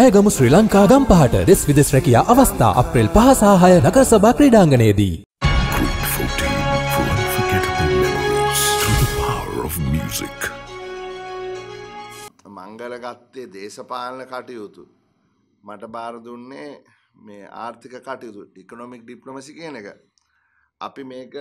ජයගමු ශ්‍රී ලංකා ගම් පහට දෙස් විදෙස් රැකිය අවස්ථා අප්‍රේල් පහසාහය නකර සභා ක්‍රීඩාංගනයේදී. මංගල ගත්තේ දේශපාලන කටයුතු. මට බාර දුන්නේ මේ ආර්ථික කටයුතු ඉකොනොමික් ඩිප්නොමසි කියන එක. අපි මේක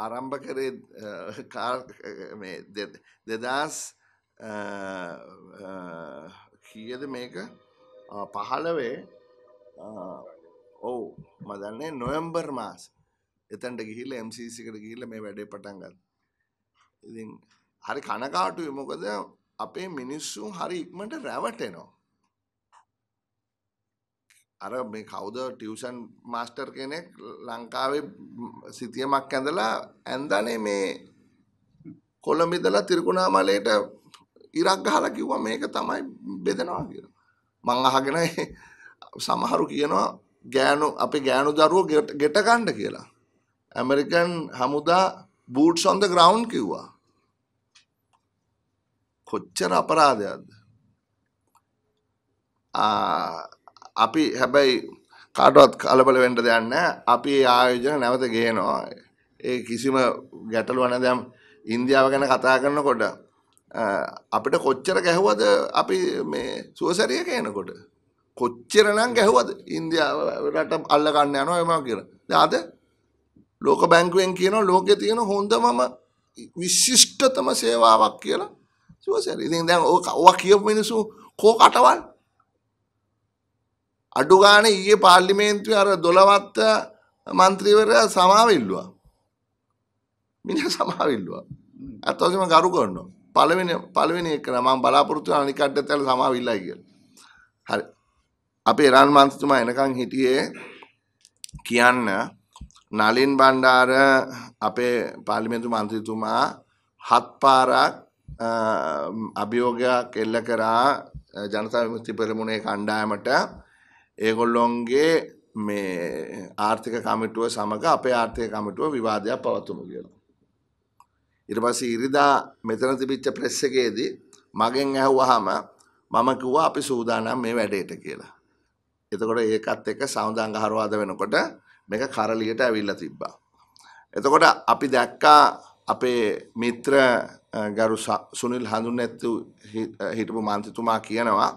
ආරම්භ කරේ දෙදස් කියද මේක පහළවේ ඔවු මදන්නේ නොයම්බර් මාස් එතැන්ට ගිහිල MCසිකට ගිහිල මේ වැඩේ පටන්ගත් ඉති හරි කනකාටු විමොකද අපේ මිනිස්සුන් හරි ඉක්මට රැවටෙනවා අර මේ කවුද ටියවසන් මාස්ටර් කෙනෙක් ලංකාවේ සිතියමක් ඇඳලා ඇන්දනේ මේ කොළඹිදලා තිරිකුණා මලයට ඉරක් ගහලා කිව්වා මේක තමයි බෙදනවා කියලා. මං අහගෙන සමහරු කියනවා ගෑනු අපේ ගෑනු දරුවෝ ගෙට ගන්න කියලා. ඇමරිකන් හමුදා බූට්ස් on the ground කිව්වා. කොච්චර අපරාධයක්ද? අපි හැබැයි කාටවත් කලබල වෙන්න දෙයක් නැහැ. අපි මේ ආයෝජන නැවත ගේනවා. ඒ කිසිම ගැටලුවක් නැහැ. දැන් ඉන්දියාව ගැන කතා කරනකොට අපිට කොච්චර ගැහුවද අපි මේ සුවසැරිය කෑනකොට කොච්චරනම් ගැහුවද ඉන්දියාව රට අල්ලගන්න යනවා එම කියන අද ලෝක බැංකුවෙන් කියන ලෝකෙ තියෙන හොඳමම විශිෂ්ටතම සේවාවක් කියලා සුවසැරි ඉතින් දැන් ඕක ඔවා කියපු මිනිස්සු කෝ කටවල් අඩු ගානේ ඊයේ පාර්ලිමේන්තුවේ අර 12ත් മന്ത്രിවරයා සමාවෙල්ලුවා මිනිහා සමාවෙල්ලුවා අත්වසම ගරු කරනවා පළවෙනි පළවෙනි එක මම බලාපොරොත්තු වෙන අනික් අඩියත් සමාව ඉල්ලයි කියලා. හරි. අපේ රන් මන්ත්‍රීතුමා එනකන් හිටියේ කියන්න නලින් බණ්ඩාර අපේ පාර්ලිමේන්තු මන්ත්‍රීතුමා හත් පාරක් අභියෝගයක් එල්ල කරා ජනතා විමුක්ති පෙරමුණේ කණ්ඩායමට ඒගොල්ලොන්ගේ මේ ආර්ථික කමිටුව සමඟ අපේ ආර්ථික කමිටුව විවාදයක් පවත්වමු කියලා. ඊට පස්සේ ඉරිදා මෙතන තිබිච්ච ප්‍රෙස් එකේදී මගෙන් ඇහුවාම මම කිව්වා අපි සූදානම් මේ වැඩේට කියලා. එතකොට ඒකත් එක්ක සවුඳංග හරවාද වෙනකොට මේක කරලියට ඇවිල්ලා තිබ්බා. එතකොට අපි දැක්කා අපේ මිත්‍ර ගරු සුනිල් හඳුන්නැත්තු හිටපු මන්ත්‍රතුමා කියනවා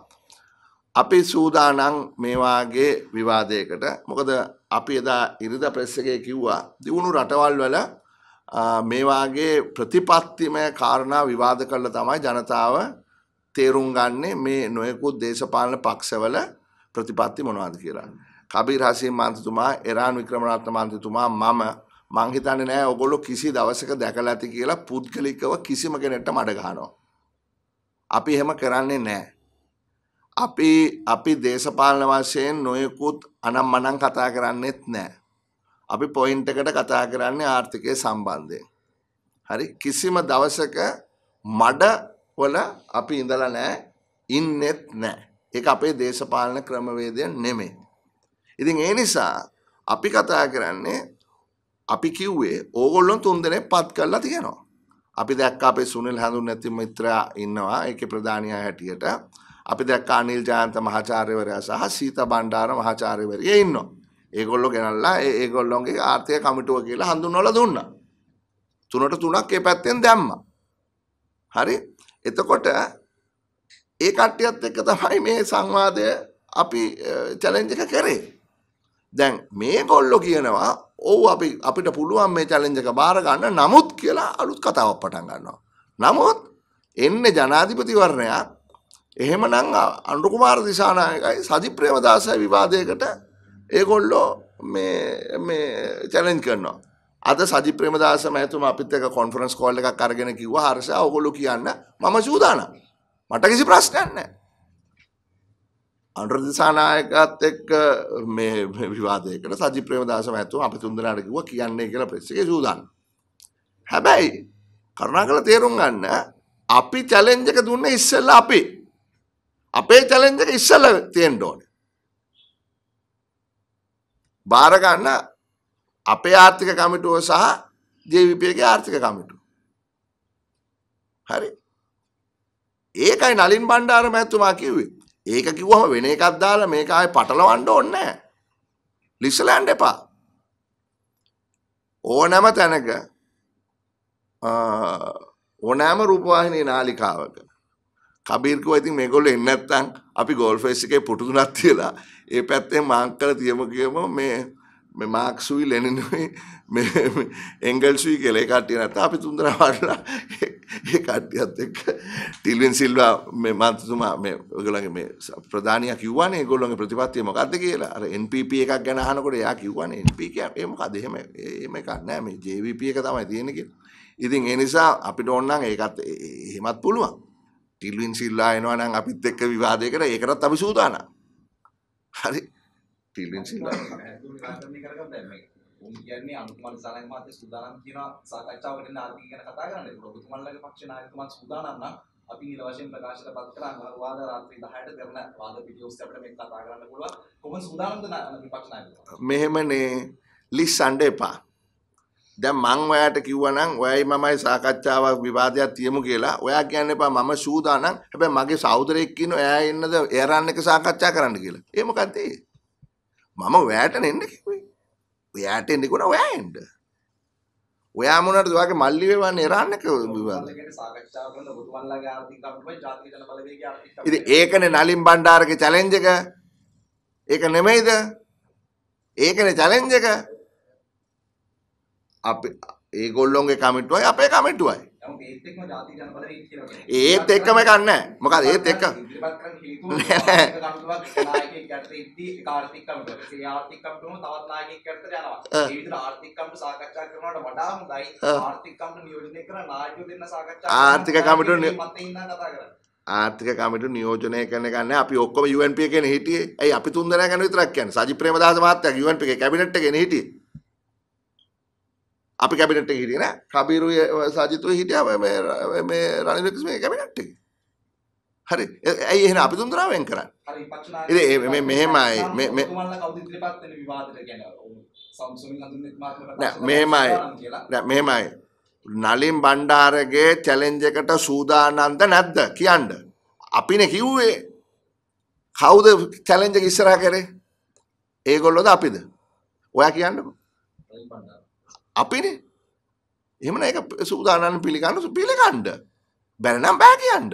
අපි සූදානම් මේ වාගේ විවාදයකට මොකද අපි එදා ඉරිදා ප්‍රෙස් එකේ කිව්වා දිනුණු රටවල් වල මේ වාගේ ප්‍රතිපත්තිමය කාරණා විවාද කරලා තමයි ජනතාව තේරුම් ගන්නේ මේ නොයෙකුත් දේශපාලන පක්ෂවල ප්‍රතිපත්ති මොනවද කියලා. කබීර් හසීම් මන්ත්‍රතුමා, එරාන් වික්‍රමරත්න මන්ත්‍රතුමා මම මං හිතන්නේ නෑ ඔයගොල්ලෝ කිසි දවසක දැකලා ඇති කියලා පුද්ගලිකව කිසිම කෙනෙක්ට මඩ ගහනවා. අපි එහෙම කරන්නේ නෑ. අපි අපි දේශපාලන වශයෙන් නොයෙකුත් අනම් මනම් කතා කරන්නෙත් නෑ. අපි පොයින්ට් එකට කතා කරන්නේ ආර්ථිකය සම්බන්ධයෙන්. හරි කිසිම දවසක මඩ වල අපි ඉඳලා නැහැ ඉන්නෙත් නැහැ. ඒක අපේ දේශපාලන ක්‍රමවේදය නෙමෙයි. ඉතින් ඒ නිසා අපි කතා කරන්නේ අපි කිව්වේ ඕගොල්ලොන් තුන්දෙනෙක් පත් කරලා තියෙනවා. අපි දැක්ක අපේ සුනිල් හඳුන් නැති මිත්‍රයා ඉන්නවා ඒකේ ප්‍රධානියා හැටියට. අපි දැක්ක අනිල් ජයන්ත මහාචාර්යවරයා සහ සීතා බණ්ඩාර මහාචාර්යවරිය ඉන්නවා. ඒගොල්ලො ගැනල්ලා ඒගොල්ලොන්ගේ ආර්ථය කමිටුව කියලා හඳුන්වල දුන්න. තුනට තුනක් ඒ පැත්තෙන් දැම්ම. හරි එතකොට ඒ කට්ටියත් එක්ක තමයි මේ සංවාදය අපි චැලෙන්ජ එක කරේ. දැන් මේ ගොල්ලො කියනවා ඔව් අපි අපිට පුළුවන් මේ චැලෙන්ජ් එක බාර ගන්න නමුත් කියලා අලුත් කතාවක් පටන් ගන්නවා. නමුත් එන්නේ ජනාධිපතිවරණයක් එහෙමනම් අනුර කුමාර දිසානායකයි සජිත් ප්‍රේමදාසයි විවාදයකට ඒගොල්ලෝ චැලෙන් කරනවා. අද සජි ප්‍රමදාස මැතුම අපිත් එක කොන්ෆරන්ස් කෝල් එකක් අරගෙන කිව්ව හර්ෂ ඔගොලු කියන්න මම සූදානම්. මට කිසි ප්‍රශ්නයක් නැහැ. අනුරදිසානායකත් එක්ක මේ විවාදයකට සජි ප්‍රමදාස මැතුම අපි තුන්දෙනාට කිව්වා කියන්නේ කියලා ප්‍රෙස් එකේ සූදානම්. හැබැයි කරුණාකරලා තේරුම් ගන්න අපි චැලෙන්ජ් එක දුන්නේ ඉස්සෙල්ලා අපි. අපේ චැලෙන්ජ් එක ඉස්සෙල්ලා තියෙන්න ඕනේ. බාර ගන්න අපේ ආර්ථික කමිටුව සහ ජේවිපීගේ ආර්ථික කමිටුව. හරි. ඒකයි නලින් බණ්ඩාර මහත්මයා කිව්වේ. ඒක කිව්වම වෙන එකක් දාලා මේක ආයේ පටලවන්න ඕනේ නැහැ. ලිස්සලන්න එපා. ඕනෑම තැනක ඕනෑම රූපවාහිනී නාලිකාවක කබීර්කෝ ඉතින් මේගොල්ල එන්න නැත්තම් අපි ගෝල් ෆේස් එකේ පුටු තුනක් තියලා ඒ පැත්තේ මාංකල තියම කියම මේ මේ මාක්ස්ුයි ලෙනිනුයි මේ එංගල්සුයි කියලා ඒ කට්ටිය නැත්තම් අපි තුන්දෙනා වඩලා ඒ කට්ටියත් එක්ක ටිල්වින් සිල්වා මේ මන්ත්‍රතුමා මේ ඔයගොල්ලන්ගේ මේ ප්‍රධානියා කිව්වනේ ඒගොල්ලන්ගේ ප්‍රතිපත්තිය මොකද්ද කියලා අර NPP එකක් ගැන අහනකොට එයා කිව්වනේ NPP කියන්නේ ඒ මොකද එහෙම එහෙම එකක් නෑ මේ JVP එක තමයි තියෙන්නේ කියලා. ඉතින් ඒ නිසා අපිට ඕන නම් ඒකත් එහෙමත් පුළුවන්. ටිල්වින් සිල්ලා එනවා නම් අපිත් එක්ක විවාදයකට ඒකටත් අපි සූදානම්. හරි. ටිල්වින් සිල්ලා. උන් කියන්නේ අනුකුමාර සාලංග මහත්තයා සූදානම් කියන සාකච්ඡාවකට එන්න ආදී ගැන කතා කරන්නේ. ඔබතුමාලගේ පක්ෂ නායකතුමා සූදානම් නම් අපි නිල වශයෙන් ප්‍රකාශයට පත් කරා වාද රාත්‍රී 10ට කරන වාද වීඩියෝස් අපිට මේක කතා කරන්න පුළුවන්. කොහොම සූදානම්ද විපක්ෂ නායකතුමා? මෙහෙමනේ ලිස්සන්න එපා. දැන් මං ඔයාට කිව්වනම් ඔයයි මමයි සාකච්ඡාවක් විවාදයක් තියමු කියලා. ඔයා කියන්න එපා මම සූදානම්. හැබැයි මගේ සහෝදරයෙක් කියන එයා එන්නද එයාරන් එක සාකච්ඡා කරන්න කියලා. ඒ මොකද්ද ඒ? මම ඔයාට නෙන්න කිව්වේ. ඔයාට එන්න කිව්වනම් ඔයා එන්න. ඔයා මොනවද ඔයාගේ මල්ලි වේවන්නේ එරන්න කිව්වද? ඉතින් ඒකනේ නලින් බණ්ඩාරගේ චැලෙන්ජ් එක. ඒක නෙමෙයිද? ඒකනේ චැලෙන්ජ් එක. අප ඒගොල්ලොන්ගේ කමිටුවයි අපේ කමිටුවයි ඒත් එක්කම ගන්න මොකද ඒත් එක්ක ආර්ථික කමිටු ආර්ථික කමිටු නියෝජනය කරන ගන්න අපි ඔක්කොම UNP එකෙන් හිටියේ ඇයි අපි තුන්දෙනා ගැන විතරක් කියන්නේ සජිත් ප්‍රේමදාස මහත්තයා UNP එකේ කැබිනට් එකේ හිටියේ අපි කැබිනට් එකේ හිටියේ නෑ. කබීරු සජිතුය හිටියා මේ මේ රනිල් වික්‍රමගේ කැබිනට් එකේ. හරි. ඇයි එහෙනම් අපි තුන්දෙනා වෙන් කරන්නේ? හරි පච්චනාරි. ඉතින් මේ මෙහෙමයි මේ මේ තුමන්ලා කවුද ඉදිරිපත් වෙන විවාදෙට ගැන සම්සුන් හඳුන්නේ මාත් කරලා. නෑ මෙහෙමයි. නෑ මෙහෙමයි. නලින් බණ්ඩාරගේ චැලෙන්ජ් එකට සූදානම්ද නැද්ද කියන්න. අපිනේ කිව්වේ කවුද චැලෙන්ජ් එක ඉස්සරහ කරේ? ඒගොල්ලෝද අපිද? ඔයා කියන්නකෝ. නලින් බණ්ඩාර අපිනේ එහෙමන ඒක සූදානම් පිළිගන්න පිළිගන්න බැරි නම් බෑ කියන්න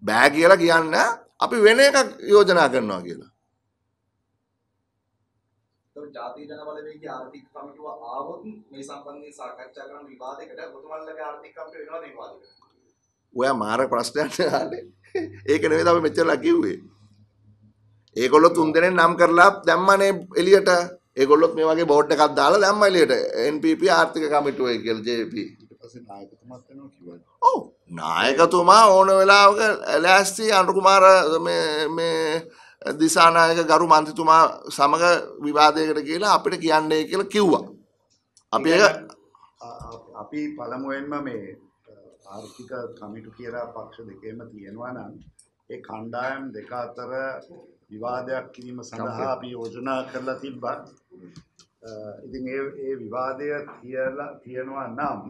බෑ කියලා කියන්න අපි වෙන එකක් යෝජනා කරනවා කියලා ජාතික ජනබලවේගයේ ආර්ථික කමිටුව ආවොත් මේ සම්බන්ධයෙන් සාකච්ඡා කරන විවාදයකට ඔබතුමාලගේ ආර්ථික කමිටුව වෙනවද විවාදයකට? ඔයා මාර ප්‍රශ්නයක් අහන්නේ. ඒක නෙවෙයි අපි මෙච්චරලා කිව්වේ. ඒගොල්ලෝ තුන් දෙනෙන් නම් කරලා දැම්මනේ එළියට ඒගොල්ලොත් මේ වගේ බෝඩ් එකක් දාලා දැම්ම එළියට NPP ආර්ථික කමිටුවේ කියලා JP. ඔව් නායකතුමා ඕන වෙලාවක ලෑස්ති අනුර කුමාර මේ මේ දිසානායක ගරු මන්ත්‍රතුමා සමග විවාදයකට කියලා අපිට කියන්නේ කියලා කිව්වා. අපි අපි පළමුවෙන්ම මේ ආර්ථික කමිටු කියලා පක්ෂ දෙකේම තියෙනවා නම් ඒ කණ්ඩායම් දෙක අතර විවාදයක් කිරීම සඳහා අපි යෝජනා කරලා තිබ්බා. Uh, ඉතින් ඒ ඒ විවාදය තියලා තියනවා නම්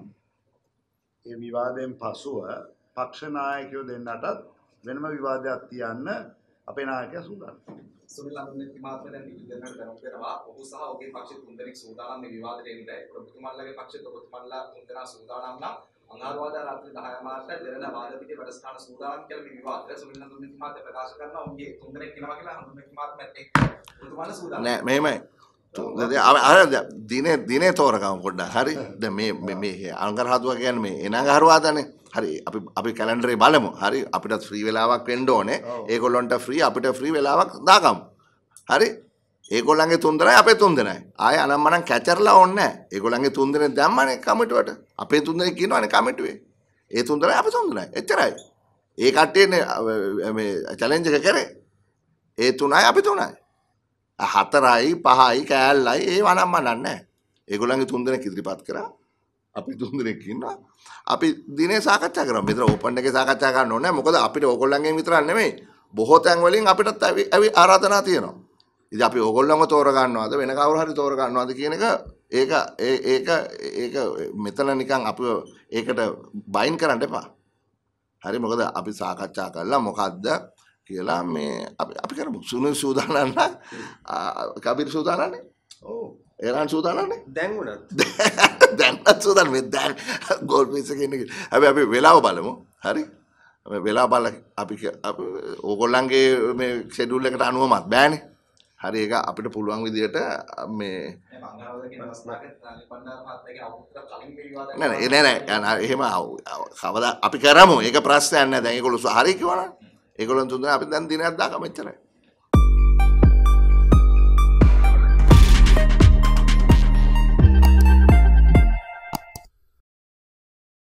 ඒ විවාදයෙන් පසුව පක්ෂ නායකයෝ දෙන්නටත් වෙනම විවාදයක් තියන්න අපේ නායකයා සූදානම්. සුනිල් අනුන්ගේ මාතෘකාව දැන් පිළිගන්නට දැනුම් කරනවා. ඔහු සහ ඔහුගේ පක්ෂ තුන්දෙනෙක් සූදානම් මේ විවාදයට එන්න. ඔබතුමාලගේ පක්ෂ ඔබතුමාලා තුන්දෙනා සූදානම් නම් අඟහරුවාදා රාත්‍රී 10 මාර්ට දෙරණ වාද පිටේ වැඩසටහන සූදානම් කියලා මේ විවාදය සුනිල් අනුන්ගේ මාතෘකාව ප්‍රකාශ කරනවා. ඔහුගේ තුන්දෙනෙක් වෙනවා කියලා අනුන්ගේ මාතෘකාවත් එක්ක. ඔබතුමාලා සූදානම්. නෑ මෙහෙමයි. අර දිනේ දිනේ තෝරකම පොඩ්ඩක් හරි දැන් මේ මේ අංගර හදුවා කියන්නේ මේ එනංග හරුවාදානේ හරි අපි අපි කැලෙන්ඩරේ බලමු හරි අපිට ෆ්‍රී වෙලාවක් වෙන්න ඕනේ ඒගොල්ලන්ට ෆ්‍රී අපිට ෆ්‍රී වෙලාවක් දාගමු හරි ඒගොල්ලන්ගේ තුන්දරයි අපේ තුන්දෙනයි ආය අනම්මනම් කැචරලා ඕන්නේ ඒගොල්ලන්ගේ තුන්දෙනේ දැම්මනේ කමිටුවට අපේ තුන්දෙනේ කියනවානේ කමිටුවේ ඒ තුන්දරයි අපේ තුන්දෙනයි එච්චරයි ඒ කට්ටියනේ මේ චැලෙන්ජ් එක කරේ ඒ තුනයි අපි තුනයි හතරයි පහයි කෑල්ලයි ඒ වනම් මනන්න ඒගොලන්ගේ තුන්දෙනෙක් ඉදිරිපත් කරා අපි තුන්දෙනෙක් ඉන්නවා අපි දිනේ සාකච්ඡා කරමු මෙතන ඕපන් එකේ සාකච්ඡා කරන්න ඕනේ මොකද අපිට ඕගොල්ලන්ගෙන් විතරක් නෙමෙයි බොහෝ තැන් වලින් අපිටත් අවි ආරාධනා තියෙනවා ඉතින් අපි ඕගොල්ලන්ව තෝර ගන්නවද වෙන කවුරු හරි තෝර ගන්නවද කියන එක ඒක ඒක ඒක මෙතන නිකන් අපි ඒකට බයින් කරන්න එපා හරි මොකද අපි සාකච්ඡා කළා මොකද්ද කියලා මේ අපි කරමු සුනිල් සූදානම් නම් කබිර් සූදානම්නේ ඔව් ඒරන් සූදානම්නේ දැන් වුණත් දැන්වත් සූදානම් මේ දැන් ගෝල් මිස් එකේ ඉන්නේ හැබැයි අපි වෙලාව බලමු හරි අපි වෙලාව බල අපි ඕගොල්ලන්ගේ මේ ෂෙඩියුල් එකට අනුවමත් බෑනේ හරි ඒක අපිට පුළුවන් විදිහට මේ නෑ නෑ නෑ එහෙම කවදා අපි කරමු ඒක ප්‍රශ්නයක් නෑ දැන් ඒගොල්ලෝ හරි කිව්වනම් ඒගොල්ලන් තුන්දෙනා අපි දැන් දිනයක් දාකම එච්චරයි.